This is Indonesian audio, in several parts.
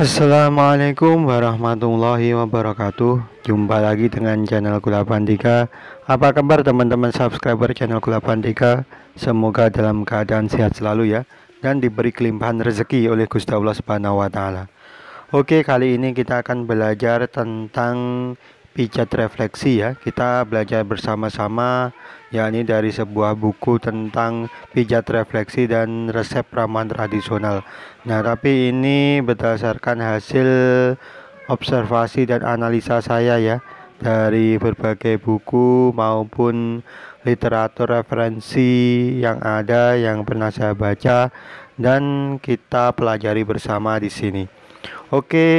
Assalamualaikum warahmatullahi wabarakatuh Jumpa lagi dengan channel Kulapan 83 Apa kabar teman-teman subscriber channel Kulapan 83 Semoga dalam keadaan sehat selalu ya Dan diberi kelimpahan rezeki oleh Gusti Allah Subhanahu wa taala. Oke, kali ini kita akan belajar tentang pijat refleksi ya. Kita belajar bersama-sama yakni dari sebuah buku tentang pijat refleksi dan resep ramuan tradisional. Nah, tapi ini berdasarkan hasil observasi dan analisa saya ya dari berbagai buku maupun literatur referensi yang ada yang pernah saya baca dan kita pelajari bersama di sini. Oke, okay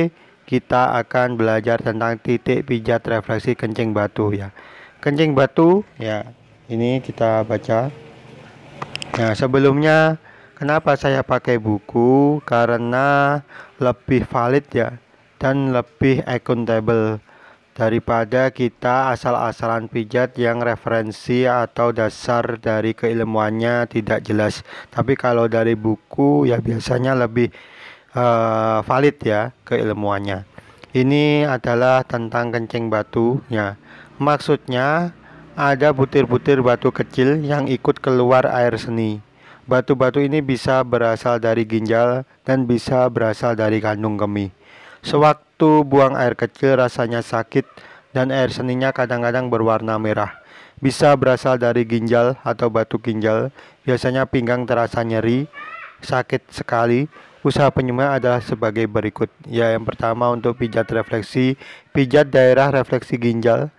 kita akan belajar tentang titik pijat refleksi kencing batu ya. Kencing batu ya, ini kita baca. Nah, sebelumnya kenapa saya pakai buku? Karena lebih valid ya dan lebih accountable daripada kita asal-asalan pijat yang referensi atau dasar dari keilmuannya tidak jelas. Tapi kalau dari buku ya biasanya lebih uh, valid ya keilmuannya. Ini adalah tentang kencing batunya. Maksudnya ada butir-butir batu kecil yang ikut keluar air seni. Batu-batu ini bisa berasal dari ginjal dan bisa berasal dari kandung kemih. Sewaktu buang air kecil rasanya sakit dan air seninya kadang-kadang berwarna merah. Bisa berasal dari ginjal atau batu ginjal, biasanya pinggang terasa nyeri, sakit sekali, usaha penyembuhan adalah sebagai berikut. Ya, yang pertama untuk pijat refleksi, pijat daerah refleksi ginjal,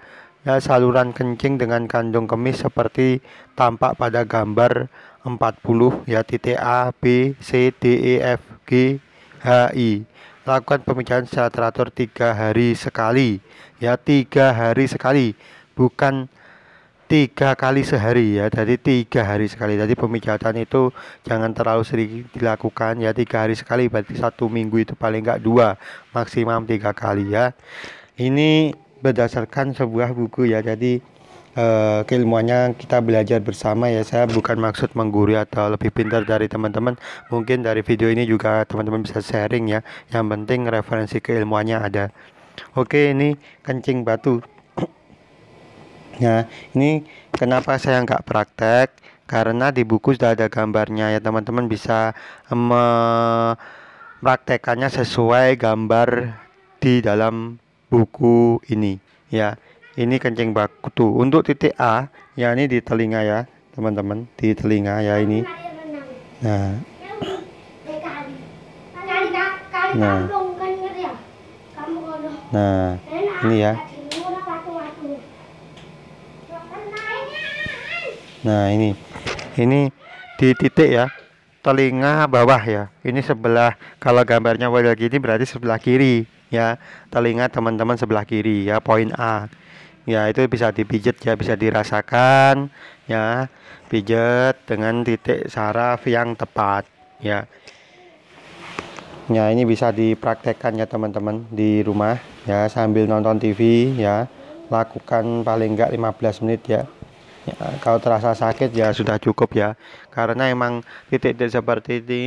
ya saluran kencing dengan kandung kemih seperti tampak pada gambar 40 ya titik A, B, C, D, E, F, G, H, I. Lakukan pemijatan secara teratur tiga hari sekali, ya tiga hari sekali, bukan tiga kali sehari ya jadi tiga hari sekali jadi pemijatan itu jangan terlalu sering dilakukan ya tiga hari sekali berarti satu minggu itu paling enggak dua maksimum tiga kali ya ini berdasarkan sebuah buku ya jadi Uh, keilmuannya kita belajar bersama ya saya bukan maksud mengguri atau lebih pintar dari teman-teman mungkin dari video ini juga teman-teman bisa sharing ya yang penting referensi keilmuannya ada oke ini kencing batu Nah, ini kenapa saya nggak praktek? Karena di buku sudah ada gambarnya ya teman-teman bisa mempraktekannya sesuai gambar di dalam buku ini ya. Ini kencing batu. Untuk titik A, ya ini di telinga ya teman-teman, di telinga ya ini. Nah. Nah. Kan, ya? Nah, ini ya. nah ini ini di titik ya telinga bawah ya ini sebelah kalau gambarnya model gini berarti sebelah kiri ya telinga teman-teman sebelah kiri ya poin A ya itu bisa dipijet ya bisa dirasakan ya pijat dengan titik saraf yang tepat ya ya ini bisa dipraktekkan ya teman-teman di rumah ya sambil nonton TV ya lakukan paling enggak 15 menit ya ya, kalau terasa sakit ya sudah cukup ya karena emang titik-titik seperti ini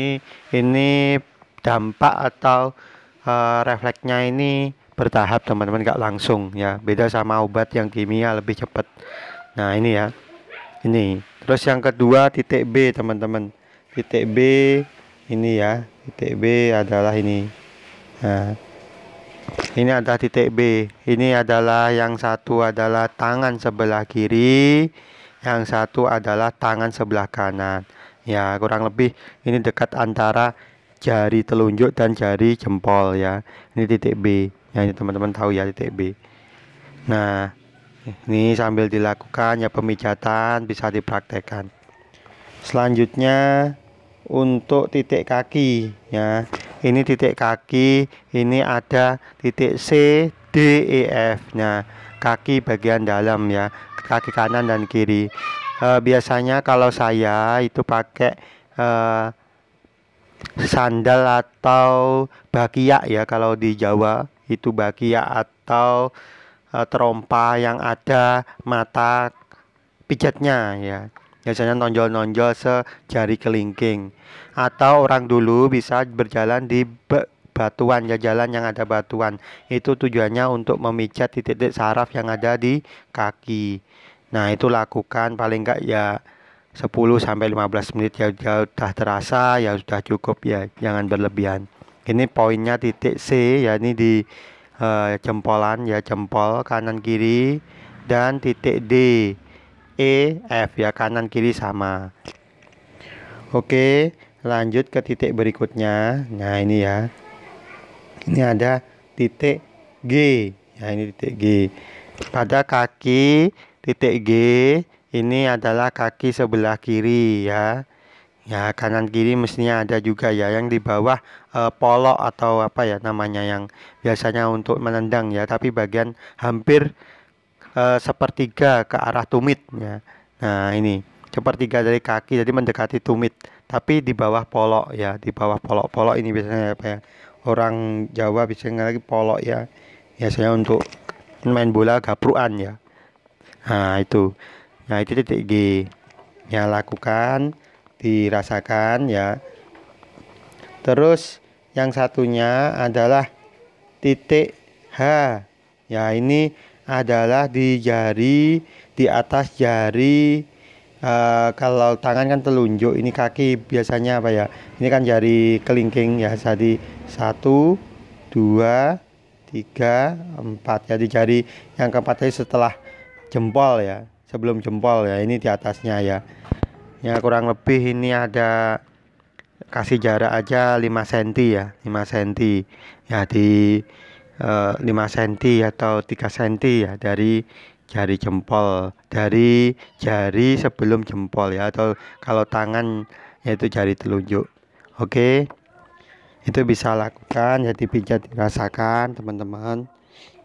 ini dampak atau uh, refleksnya ini bertahap teman-teman gak langsung ya beda sama obat yang kimia lebih cepat nah ini ya ini terus yang kedua titik B teman-teman titik B ini ya titik B adalah ini nah, ini ada titik B ini adalah yang satu adalah tangan sebelah kiri yang satu adalah tangan sebelah kanan ya kurang lebih ini dekat antara jari telunjuk dan jari jempol ya ini titik B ya ini teman-teman tahu ya titik B nah ini sambil dilakukan ya pemijatan bisa dipraktekkan selanjutnya untuk titik kaki ya ini titik kaki, ini ada titik C, D, E, F-nya. Kaki bagian dalam ya, kaki kanan dan kiri. E, biasanya kalau saya itu pakai e, sandal atau bakiak ya kalau di Jawa itu bakiak atau e, eh, terompa yang ada mata pijatnya ya biasanya nonjol-nonjol sejari kelingking. Atau orang dulu bisa berjalan di batuan ya jalan yang ada batuan. Itu tujuannya untuk memijat titik-titik saraf yang ada di kaki. Nah, itu lakukan paling enggak ya 10 sampai 15 menit ya sudah terasa ya sudah cukup ya, jangan berlebihan. Ini poinnya titik C ya ini di uh, jempolan ya jempol kanan kiri dan titik D E F ya kanan kiri sama oke lanjut ke titik berikutnya nah ini ya ini ada titik G ya ini titik G pada kaki titik G ini adalah kaki sebelah kiri ya ya kanan kiri mestinya ada juga ya yang di bawah e, polok atau apa ya namanya yang biasanya untuk menendang ya tapi bagian hampir Eh, sepertiga ke arah tumit ya. Nah, ini sepertiga dari kaki jadi mendekati tumit tapi di bawah polok ya, di bawah polok. Polok ini biasanya apa ya, ya? Orang Jawa biasanya lagi polok ya. Biasanya untuk main bola gapruan ya. Nah, itu. Nah, itu titik G. Ya, lakukan, dirasakan ya. Terus yang satunya adalah titik H. Ya, ini adalah di jari di atas jari uh, kalau tangan kan telunjuk ini kaki biasanya apa ya ini kan jari kelingking ya jadi satu dua tiga empat jadi ya, jari yang keempat tadi setelah jempol ya sebelum jempol ya ini di atasnya ya ya kurang lebih ini ada kasih jarak aja 5 cm ya 5 cm ya di 5 eh, cm atau 3 cm ya dari jari jempol dari jari sebelum jempol ya atau kalau tangan yaitu jari telunjuk oke okay? itu bisa lakukan jadi pijat dirasakan teman-teman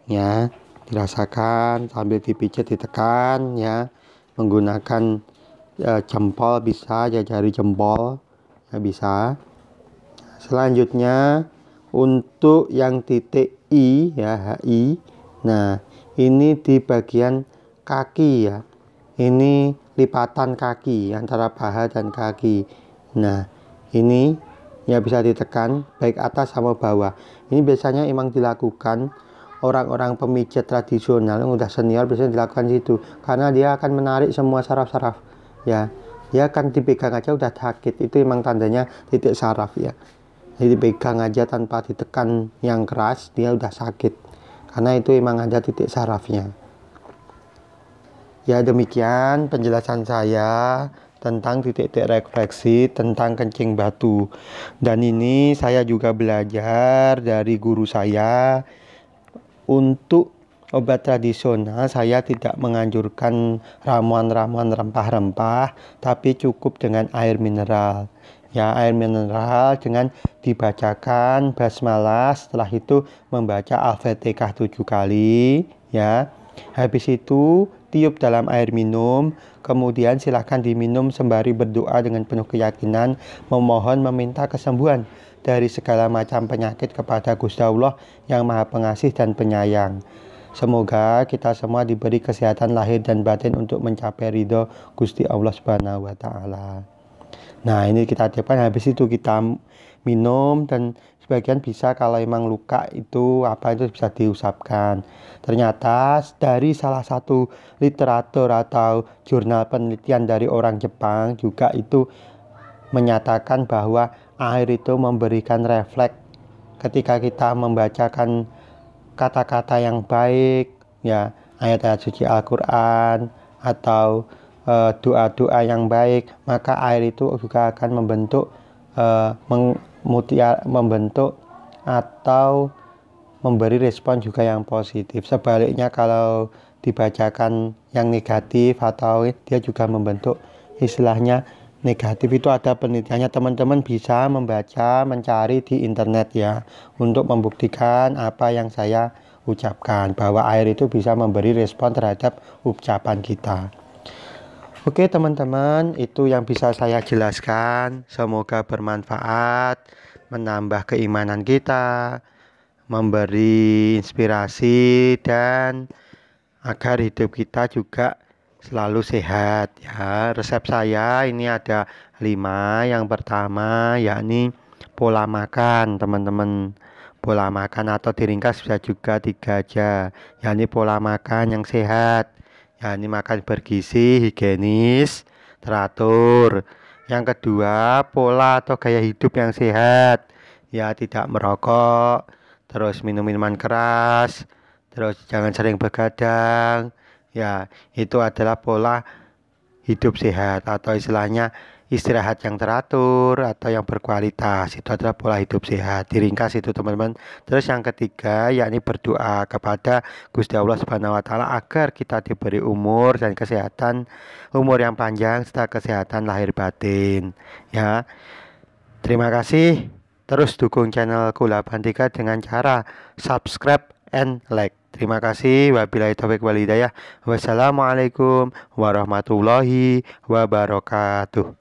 ya dirasakan sambil dipijat ditekan ya menggunakan ya, jempol bisa ya jari jempol ya bisa selanjutnya untuk yang titik Hi ya HI nah ini di bagian kaki ya ini lipatan kaki antara paha dan kaki nah ini ya bisa ditekan baik atas sama bawah ini biasanya emang dilakukan orang-orang pemijat tradisional yang udah senior biasanya dilakukan situ karena dia akan menarik semua saraf-saraf ya dia akan dipegang aja udah sakit itu emang tandanya titik saraf ya jadi pegang aja tanpa ditekan yang keras dia udah sakit karena itu emang ada titik sarafnya ya demikian penjelasan saya tentang titik-titik refleksi tentang kencing batu dan ini saya juga belajar dari guru saya untuk obat tradisional saya tidak menganjurkan ramuan-ramuan rempah-rempah tapi cukup dengan air mineral ya air mineral dengan dibacakan basmalah setelah itu membaca al tujuh kali ya habis itu tiup dalam air minum kemudian silahkan diminum sembari berdoa dengan penuh keyakinan memohon meminta kesembuhan dari segala macam penyakit kepada Gusti Allah yang Maha Pengasih dan Penyayang. Semoga kita semua diberi kesehatan lahir dan batin untuk mencapai ridho Gusti Allah Subhanahu wa taala. Nah, ini kita tiapkan habis itu kita minum dan sebagian bisa kalau emang luka itu apa itu bisa diusapkan. Ternyata dari salah satu literatur atau jurnal penelitian dari orang Jepang juga itu menyatakan bahwa air itu memberikan refleks ketika kita membacakan kata-kata yang baik ya ayat-ayat suci Al-Qur'an atau eh, doa-doa uh, yang baik maka air itu juga akan membentuk uh, membentuk atau memberi respon juga yang positif sebaliknya kalau dibacakan yang negatif atau dia juga membentuk istilahnya negatif itu ada penelitiannya teman-teman bisa membaca mencari di internet ya untuk membuktikan apa yang saya ucapkan bahwa air itu bisa memberi respon terhadap ucapan kita Oke teman-teman itu yang bisa saya jelaskan semoga bermanfaat menambah keimanan kita memberi inspirasi dan agar hidup kita juga selalu sehat ya. Resep saya ini ada lima. Yang pertama yakni pola makan, teman-teman. Pola makan atau diringkas bisa juga tiga aja. Yakni pola makan yang sehat, yakni makan bergizi, higienis, teratur. Yang kedua, pola atau gaya hidup yang sehat. Ya, tidak merokok, terus minum minuman keras, terus jangan sering begadang, ya itu adalah pola hidup sehat atau istilahnya istirahat yang teratur atau yang berkualitas itu adalah pola hidup sehat diringkas itu teman-teman terus yang ketiga yakni berdoa kepada Gusti Allah Subhanahu wa taala agar kita diberi umur dan kesehatan umur yang panjang serta kesehatan lahir batin ya terima kasih terus dukung channel Kula Bantika dengan cara subscribe and like. Terima kasih. Wabillahi taufiq walhidayah. Wassalamualaikum warahmatullahi wabarakatuh.